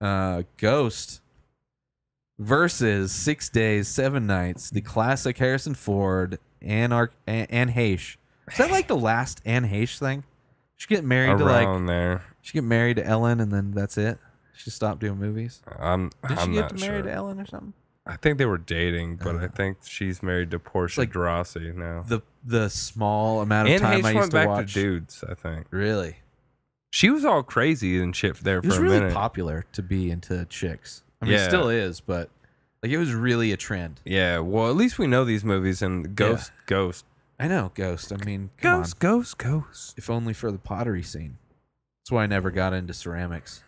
uh, Ghost versus Six Days, Seven Nights, the classic Harrison Ford and Ar- Anne Heche. Is that like the last Anne Heche thing? She get married Around to like there. She get married to Ellen, and then that's it. She stopped doing movies. I'm. Did I'm she get married sure. to Ellen or something? I think they were dating, but uh, I think she's married to Portia like, Drossi now. The the small amount of Anne time I used went to back watch to dudes. I think really. She was all crazy and shit there for it was really minute. popular to be into chicks. I mean, Yeah. it still is, but like it was really a trend. yeah, well, at least we know these movies and Ghost, Ghost, I know, Ghost. I mean, come on. Ghost, Ghost, Ghost. If only for the pottery scene. That's why I never got into ceramics.